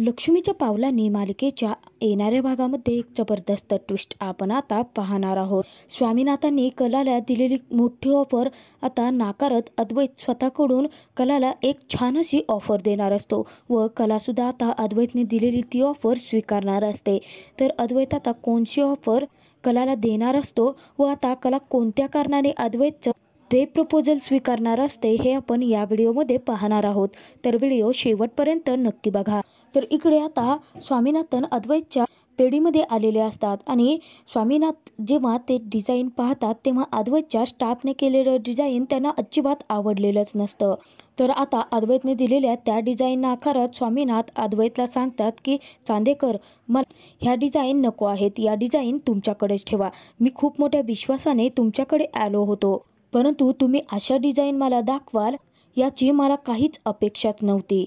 लक्ष्मीच्या पावलांनी मालिकेच्या येणाऱ्या भागामध्ये एक जबरदस्त ट्विस्ट आपण आता पाहणार आहोत स्वामीनाथांनी कलाला दिलेली मोठी ऑफर आता नाकारत अद्वैत स्वतःकडून कलाला एक छान अशी ऑफर देणार असतो व कलासुद्धा आता अद्वैतने दिलेली ती ऑफर स्वीकारणार असते तर अद्वैत आता कोणची ऑफर कलाला देणार असतो व आता कला कोणत्या कारणाने अद्वैतचं ते प्रपोजल स्वीकारणार असते हे आपण या व्हिडिओमध्ये पाहणार आहोत तर व्हिडिओ शेवटपर्यंत नक्की बघा तर इकडे आता स्वामीनाथन अद्वैतच्या पेढीमध्ये आलेले असतात आणि स्वामीनाथ जेव्हा ते डिझाईन पाहतात तेव्हा अद्वैतच्या स्टाफने केलेलं डिझाईन त्यांना अजिबात आवडलेलंच नसतं तर आता अद्वैतने दिलेल्या त्या डिझाईन नाकारत स्वामीनाथ अद्वैतला सांगतात की चांदेकर मला ह्या डिझाईन नको आहेत या डिझाईन तुमच्याकडेच ठेवा मी खूप मोठ्या विश्वासाने तुमच्याकडे आलो होतो परंतु तुम्ही अशा डिझाईन मला दाखवाल याची मला काहीच अपेक्षाच नव्हती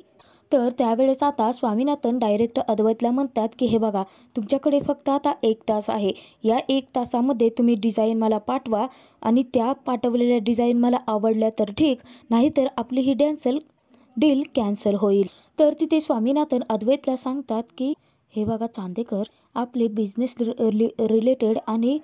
तर त्यावेळेस आता स्वामीनाथन डायरेक्ट अद्वैतला म्हणतात की हे बघा तुमच्याकडे फक्त आता एक तास आहे या एक तासामध्ये तुम्ही डिझाईन मला पाठवा आणि त्या पाठवलेल्या डिझाईन मला आवडल्या तर ठीक नाहीतर आपली ही डॅन्सल डील कॅन्सल होईल तर तिथे स्वामीनाथन अद्वैतला सांगतात की हे बघा चांदेकर आपले बिझनेस रिलेटेड आणि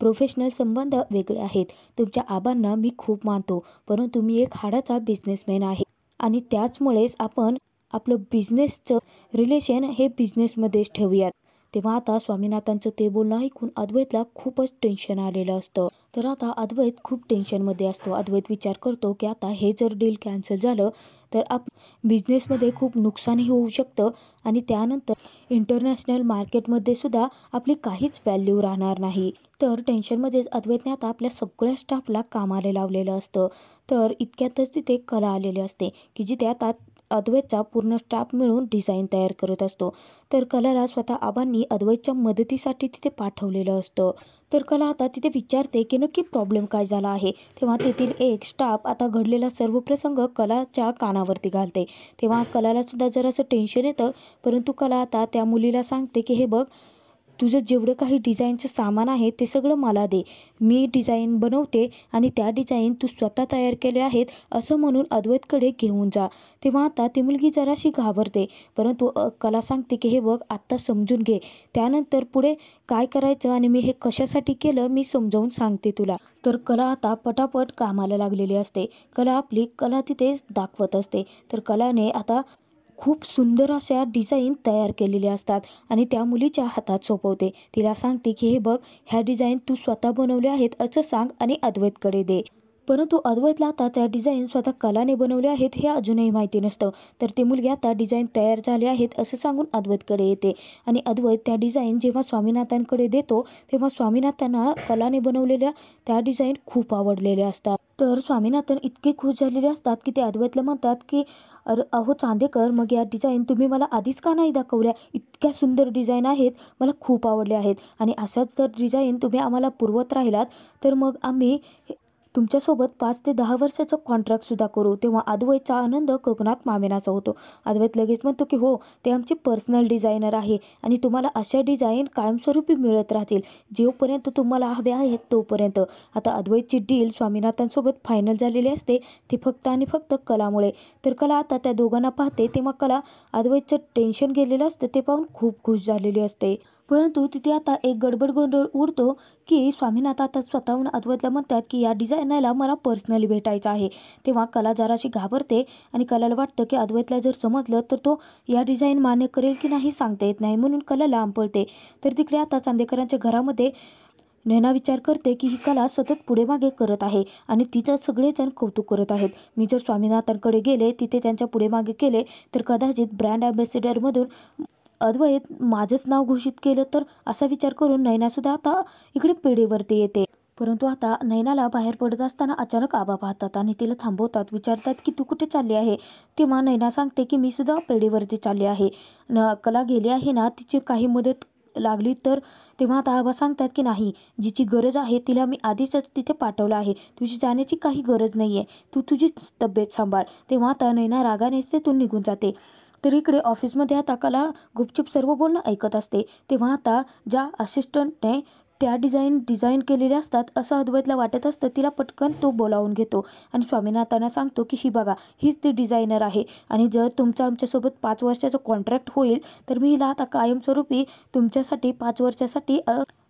प्रोफेशनल संबंध वेगळे आहेत तुमच्या आबांना मी खूप मानतो परंतु मी एक हाडाचा बिझनेसमॅन आहे आणि त्याचमुळेच आपण आपलं बिझनेसचं रिलेशन हे बिझनेसमध्येच ठेवूयात तेव्हा आता स्वामीनाथांचं ते बोलणं ऐकून अद्वैतला खूपच टेन्शन आलेलं असतं तर आता अद्वैत खूप टेन्शनमध्ये असतो अद्वैत विचार करतो की आता हे जर डील कॅन्सल झालं तर आप बिझनेसमध्ये खूप नुकसानही होऊ शकतं आणि त्यानंतर इंटरनॅशनल मार्केटमध्ये सुद्धा आपली काहीच व्हॅल्यू राहणार नाही तर टेन्शनमध्येच अद्वैतने आता आपल्या सगळ्या स्टाफला कामाला लावलेलं असतं तर इतक्यातच तिथे कला आलेली असते की जिथे आता अद्वैतचा पूर्ण स्टाफ मिळून डिझाईन तयार करत असतो तर कलाला स्वतः आबांनी अद्वैतच्या मदतीसाठी तिथे पाठवलेलं असतं तर कला आता तिथे विचारते की नक्की प्रॉब्लेम काय झाला आहे तेव्हा तेथील एक स्टाफ आता घडलेला सर्व प्रसंग कलाच्या कानावरती घालते तेव्हा कलाला सुद्धा जरासं टेन्शन येतं परंतु कला आता त्या मुलीला सांगते की हे बघ तुझं जेवढं काही डिझाईनचं सामान आहे ते सगळं मला दे मी डिझाईन बनवते आणि त्या डिझाईन तू स्वतः तयार केले आहेत असं म्हणून अद्वैतकडे घेऊन जा तेव्हा आता ती मुलगी जराशी घाबरते परंतु कला सांगते की हे बघ आत्ता समजून घे त्यानंतर पुढे काय करायचं आणि मी हे कशासाठी केलं मी समजावून सांगते तुला तर कला आता पटापट कामाला लागलेली असते कला आपली कला तिथे दाखवत असते तर कलाने आता खूप सुंदर अशा डिझाईन तयार केलेल्या असतात आणि त्या मुलीच्या हातात सोपवते तिला सांगते की हे बघ ह्या डिझाईन तू स्वतः बनवल्या आहेत असं सांग आणि अद्वैतकडे दे परंतु अद्वैतला आता त्या डिझाईन स्वतः कलाने बनवल्या आहेत हे अजूनही माहिती नसतं तर ते मुलगी आता डिझाईन तयार झाले आहेत असं सांगून अद्वैतकडे येते आणि अद्वैत त्या डिझाईन जेव्हा स्वामीनाथांकडे देतो तेव्हा स्वामीनाथांना कलाने बनवलेल्या त्या डिझाईन खूप आवडलेल्या असतात तर स्वामीनाथन इतके खुश झालेले असतात की ते अद्वैतले म्हणतात की अरे अहो चांदेकर मग या डिझाईन तुम्ही मला आधीच का नाही दाखवल्या इतक्या सुंदर डिझाईन आहेत मला खूप आवडल्या आहेत आणि अशाच जर डिझाईन तुम्ही आम्हाला पुरवत राहिलात तर मग आम्ही तुमच्यासोबत पाच ते दहा वर्षाचा कॉन्ट्रॅक्टसुद्धा करू तेव्हा अद्वैतचा आनंद कोकणात मामेनाचा होतो अद्वैत लगेच म्हणतो की हो ते आमचे पर्सनल डिझायनर आहे आणि तुम्हाला अशा डिझाईन कायमस्वरूपी मिळत राहतील जेवपर्यंत तुम्हाला हवे आहेत तोपर्यंत आता अद्वैतची डील स्वामीनाथांसोबत फायनल झालेली असते ती फक्त आणि फक्त कलामुळे तर कला आता त्या दोघांना पाहते तेव्हा कला अद्वैतचं टेन्शन गेलेलं असतं ते पाहून खूप खुश झालेली असते परंतु तिथे आता एक गडबड गोंधळ उडतो की स्वामीनाथ आता स्वतःहून अद्वैतला म्हणतात की या डिझायनला मला पर्सनली भेटायचं आहे तेव्हा कला जराशी घाबरते आणि कलाला वाटतं की अद्वैतला जर समजलं तर तो या डिझाईन मान्य करेल की नाही सांगता येत नाही म्हणून कला लांब तर तिकडे आता चांदेकरांच्या घरामध्ये नैना विचार करते की ही कला सतत पुढे मागे करत आहे आणि तिचं सगळेजण कौतुक करत आहेत मी जर स्वामीनाथांकडे गेले तिथे त्यांच्या पुढे मागे केले तर कदाचित ब्रँड अँबॅसेडरमधून अद्वैत माझंच नाव घोषित केलं तर असा विचार करून नैनासुद्धा आता इकडे पिढीवरती येते परंतु आता नैनाला बाहेर पडत असताना अचानक आबा पाहतात आणि तिला थांबवतात विचारतात की तू कुठे चालली आहे तेव्हा नैना सांगते की मी सुद्धा पेढीवरती चालली आहे न कला गेली आहे ना तिची काही मदत लागली तर तेव्हा आता आबा सांगतात की नाही जिची गरज आहे तिला मी आधीच तिथे पाठवलं आहे तुझी जाण्याची काही गरज नाही आहे तू तुझी तब्येत सांभाळ तेव्हा आता नैना रागाने तिथून निघून जाते तर इकडे ऑफिसमध्ये आता कला गुपचूप सर्व बोलणं ऐकत असते तेव्हा आता ज्या असिस्टंटने त्या डिझाईन डिझाईन केलेल्या असतात असं अद्वैतला वाटत असतं तिला पटकन तो बोलावून घेतो आणि स्वामीनाथांना सांगतो की ही बघा हीच ती डिझायनर आहे आणि जर तुमचं आमच्यासोबत पाच वर्षाचं कॉन्ट्रॅक्ट होईल तर मी हिला आता कायमस्वरूपी तुमच्यासाठी पाच वर्षासाठी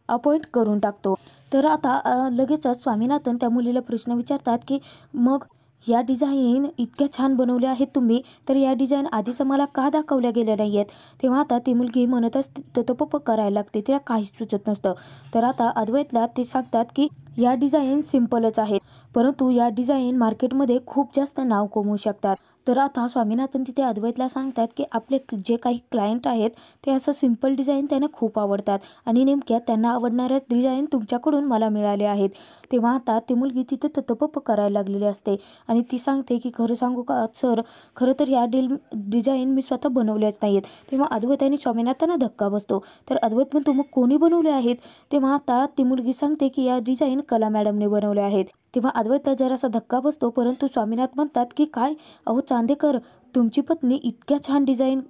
अपॉइंट करून टाकतो तर आता लगेचच स्वामीनाथन त्या मुलीला प्रश्न विचारतात की मग या डिझाईन इतक्या छान बनवल्या आहेत तुम्ही तर या डिझाईन आधीच मला का दाखवल्या गेल्या नाही आहेत तेव्हा आता ती मुलगी म्हणतच ततपप करायला लागते तिला काहीच सुचत नसतं तर आता अद्वैतला ते सांगतात की या डिझाईन सिम्पलच आहेत परंतु या डिझाईन मार्केटमध्ये खूप जास्त नाव कमवू शकतात तर आता स्वामीनाथन तिथे अद्वैतला सांगतात की आपले जे काही क्लायंट आहेत ते असं सिंपल डिझाईन त्यांना खूप आवडतात आणि नेमक्या त्यांना आवडणाऱ्या डिझाईन तुमच्याकडून मला मिळाले आहेत तेव्हा आता ती मुलगी तिथे ततपप करायला लागलेली असते आणि ती सांगते की खरं सांगू का सर खरं तर ह्या डील डिझाईन मी स्वतः बनवल्याच आहेत तेव्हा अद्वैत आणि स्वामीनाथांना धक्का बसतो तर अद्वैत म्हणतो मग कोणी बनवले आहेत तेव्हा आता ती मुलगी सांगते की या डिझाईन कला मॅडमने बनवल्या आहेत तेव्हा अद्वैत जरासा धक्का बसतो परंतु स्वामीनाथ म्हणतात की काय अहो चांदेकर तुमची पत्नी इतक्या छान डिझाईन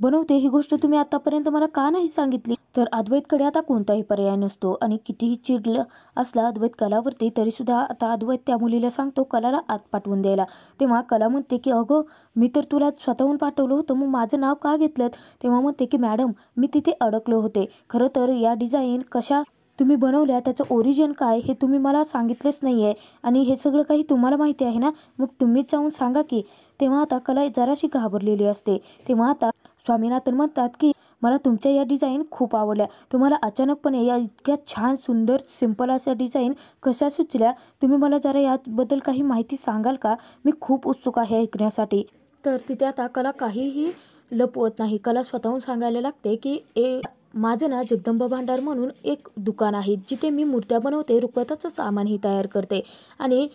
बनवते ही गोष्ट तुम्ही आतापर्यंत मला का नाही सांगितली तर अद्वैतकडे आता कोणताही पर्याय नसतो आणि कितीही चिडलं असला अद्वैत कलावरती तरी सुद्धा आता अद्वैत त्या मुलीला सांगतो कलाला आत पाठवून द्यायला तेव्हा कला म्हणते की अगं मी तर तुला स्वतःहून पाठवलं होतं मग माझं नाव का घेतलं तेव्हा म्हणते की मॅडम मी तिथे अडकलो होते खरं तर या डिझाईन कशा तुम्ही बनवल्या त्याचं ओरिजिन काय हे तुम्ही मला सांगितलेच नाही आहे आणि हे सगळं काही तुम्हाला माहिती आहे ना मग तुम्हीच जाऊन सांगा की तेव्हा आता कला जराशी घाबरलेली असते तेव्हा आता स्वामीनाथन म्हणतात की मला तुमच्या या डिझाईन खूप आवडल्या तुम्हाला अचानकपणे या इतक्या छान सुंदर सिंपल अशा डिझाईन कशा सुचल्या तुम्ही मला जरा याबद्दल काही माहिती सांगाल का मी खूप उत्सुक आहे ऐकण्यासाठी तर तिथे आता कला काहीही लपवत नाही कला स्वतःहून सांगायला लागते की ए माझं ना जगदंबा भांडार म्हणून एक दुकान आहे जिथे मी मूर्त्या बनवते रुपयाचं सामानही तयार करते आणि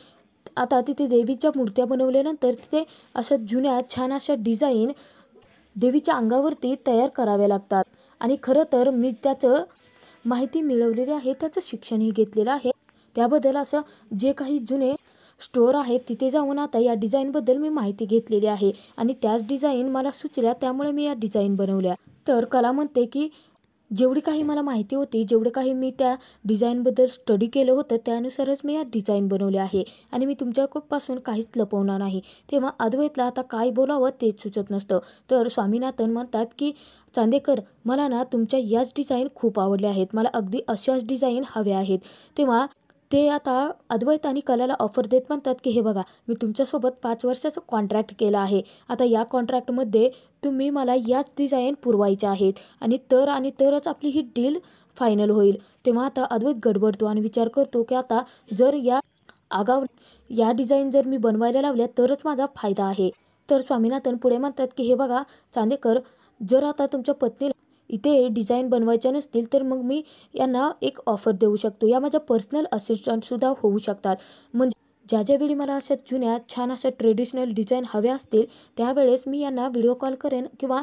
आता तिथे देवीच्या मूर्त्या बनवल्यानंतर तिथे अशा जुन्या छान अशा डिझाईन देवीच्या अंगावरती तयार कराव्या लागतात आणि खरं तर मी त्याचं माहिती मिळवलेली आहे त्याचं शिक्षणही घेतलेलं आहे त्याबद्दल असं जे काही जुने स्टोअर आहेत तिथे जाऊन आता या डिझाईनबद्दल मी माहिती घेतलेली आहे आणि त्याच डिझाईन मला सुचल्या त्यामुळे मी या डिझाईन बनवल्या तर कला म्हणते की जेवढी काही मला माहिती होती जेवढे काही मी त्या डिझाईनबद्दल स्टडी केलं होतं त्यानुसारच मी या डिझाईन बनवले आहे आणि मी तुमच्यापासून काहीच लपवणार नाही तेव्हा अद्वैतला आता काय बोलावं तेच सुचत नसतं तर स्वामीनाथन म्हणतात की चांदेकर मला ना तुमच्या याच डिझाईन खूप आवडल्या आहेत मला अगदी अशाच डिझाईन हव्या आहेत तेव्हा ते आता अद्वैत आणि कलाला ऑफर देत म्हणतात की हे बघा मी तुमच्यासोबत पाच वर्षाचा कॉन्ट्रॅक्ट केला आहे आता या कॉन्ट्रॅक्टमध्ये तुम्ही मला याच डिझाईन पुरवायच्या आहेत आणि तर आणि तरच आपली ही डील फायनल होईल तेव्हा आता अद्वैत गडबडतो आणि विचार करतो की आता जर या आगाव या डिझाईन जर मी बनवायला लावल्या तरच माझा फायदा आहे तर स्वामीनाथन पुढे म्हणतात की हे बघा चांदेकर जर आता तुमच्या पत्नीला इथे डिझाईन बनवायच्या नसतील तर मग मी यांना एक ऑफर देऊ शकतो या माझ्या पर्सनल असिस्टंटसुद्धा होऊ शकतात म्हणजे ज्या ज्यावेळी मला अशा जुन्या छान अशा ट्रेडिशनल डिझाईन हव्या असतील त्यावेळेस मी यांना व्हिडिओ कॉल करेन किंवा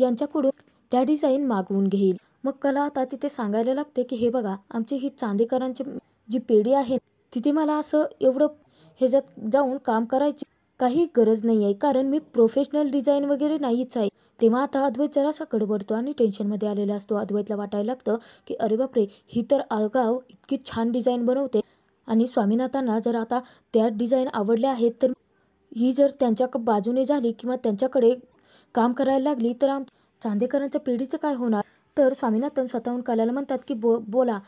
यांच्याकडून त्या डिझाईन मागवून घेईल मग कला आता तिथे सांगायला लागते की हे बघा आमची ही चांदेकरांची जी पेढी आहे तिथे मला असं एवढं ह्याच्यात जाऊन काम करायची काही गरज नाही आहे कारण मी प्रोफेशनल डिझाईन वगैरे नाहीच आहे तेव्हा आता अद्वैत जरासा गडबडतो आणि टेन्शनमध्ये आलेला असतो अद्वैतला वाटायला लागतं की अरे बापरे ही तर आगाव इतकी छान डिझाईन बनवते आणि स्वामीनाथांना जर आता त्या डिझाईन आवडल्या आहेत तर ही जर त्यांच्या बाजूने झाली किंवा त्यांच्याकडे काम करायला लागली तर आम चांदेकरांच्या पिढीचं काय होणार तर स्वामीनाथन स्वतःहून कलाला म्हणतात की बो बोला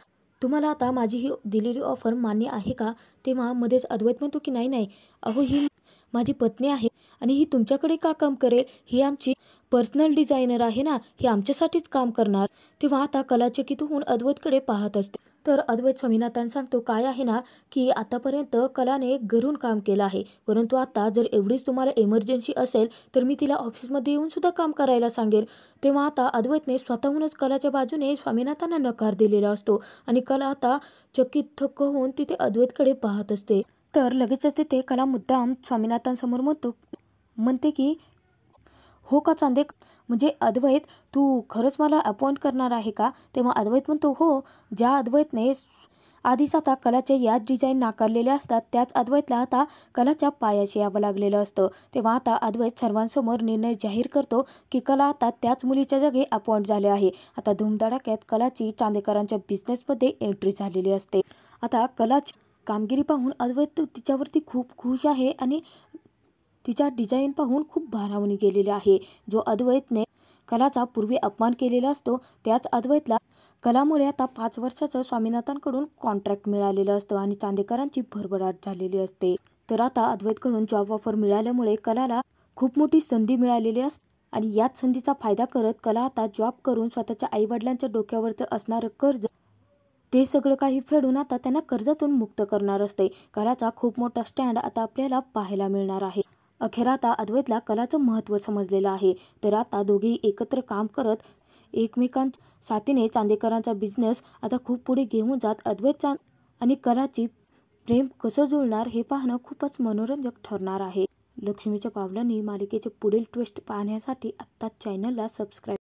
तुम्हाला आता माझी ही दिलेली ऑफर मान्य आहे का तेव्हा मध्येच अद्वैत म्हणतो की नाही नाही अहो ही माझी पत्नी आहे आणि ही तुमच्याकडे का काम करेल ही आमची पर्सनल डिझायनर आहे ना ही आमच्यासाठीच काम करणार तेव्हा आता कलाचकितहून अद्वैतकडे पाहत असते तर अद्वैत स्वामीनाथन सांगतो काय आहे ना की आतापर्यंत कलाने घरून काम केलं आहे परंतु आता जर एवढीच तुम्हाला इमर्जन्सी असेल तर मी तिला ऑफिसमध्ये येऊन सुद्धा काम करायला सांगेल तेव्हा आता अद्वैतने स्वतःहूनच कलाच्या बाजूने स्वामीनाथांना नकार दिलेला असतो आणि कला आता चकित थक्क होऊन तिथे अद्वैतकडे पाहत असते तर लगेचच तिथे कला मुद्दाम स्वामीनाथांसमोर म्हणतो म्हणते की हो का चांदे म्हणजे अद्वैत तू खरंच मला अपॉइंट करणार आहे का तेव्हा अद्वैत म्हणतो हो ज्या अद्वैतने आधीच आता कलाचे याच डिझाईन नाकारलेले असतात त्याच अद्वैतला आता कलाच्या पायाशी यावं लागलेलं असतं तेव्हा आता अद्वैत सर्वांसमोर निर्णय जाहीर करतो की कला आता त्याच मुलीच्या जागी अपॉइंट झाले आहे आता धूमधडाक्यात कलाची चांदेकरांच्या बिझनेसमध्ये एंट्री झालेली असते आता कलाची कामगिरी पाहून अद्वैत तिच्यावरती खूप खुश आहे आणि तिच्या डिझाईन पाहून खूप भारावून गेलेला आहे जो अद्वैतने कलाचा पूर्वी अपमान केलेला असतो त्याच अद्वैतला कलामुळे आता पाच वर्षाचं स्वामीनाथांकडून कॉन्ट्रॅक्ट मिळालेलं असतं आणि चांदेकरांची भरभराट झालेली असते तर आता अद्वैतकडून जॉब ऑफर मिळाल्यामुळे कलाला खूप मोठी संधी मिळालेली असते आणि याच संधीचा फायदा करत कला आता जॉब करून स्वतःच्या आईवडिलांच्या डोक्यावरचं असणारं कर्ज ते सगळं काही फेडून आता त्यांना कर्जातून मुक्त करणार असते कलाचा खूप मोठा स्टँड आता आपल्याला पाहायला मिळणार आहे अखेर आता अद्वैतला कलाचं महत्त्व समजलेलं आहे तर आता दोघे एकत्र काम करत एकमेकां साथीने चांदेकरांचा बिझनेस आता खूप पुढे घेऊन जात अद्वैत चांद आणि कलाची प्रेम कसं जुळणार हे पाहणं खूपच मनोरंजक ठरणार आहे लक्ष्मीच्या पावलांनी मालिकेचे पुढील ट्विस्ट पाहण्यासाठी आत्ता चॅनलला सबस्क्राईब